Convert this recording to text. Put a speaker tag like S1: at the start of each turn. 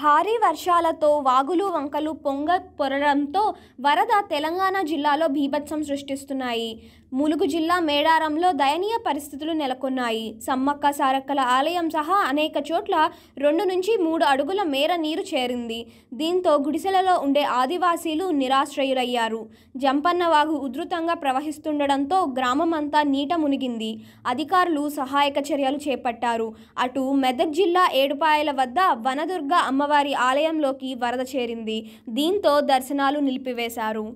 S1: భారీ వర్షాలతో వాగులు వంకలు పొంగ పొరడంతో వరద తెలంగాణ జిల్లాలో భీభత్సం సృష్టిస్తున్నాయి ములుగు జిల్లా మేడారంలో దయనీయ పరిస్థితులు నెలకొన్నాయి సమ్మక్క సారక్కల ఆలయం సహా అనేక చోట్ల రెండు నుంచి మూడు అడుగుల మేర నీరు చేరింది దీంతో గుడిసెలలో ఉండే ఆదివాసీలు నిరాశ్రయులయ్యారు జంపన్న వాగు ఉధృతంగా ప్రవహిస్తుండడంతో గ్రామమంతా నీట మునిగింది అధికారులు సహాయక చర్యలు చేపట్టారు అటు మెదక్ జిల్లా ఏడుపాయల వద్ద వనదుర్గ భాగంగా అమ్మవారి ఆలయంలోకి వరద చేరింది దీంతో దర్శనాలు నిలిపివేశారు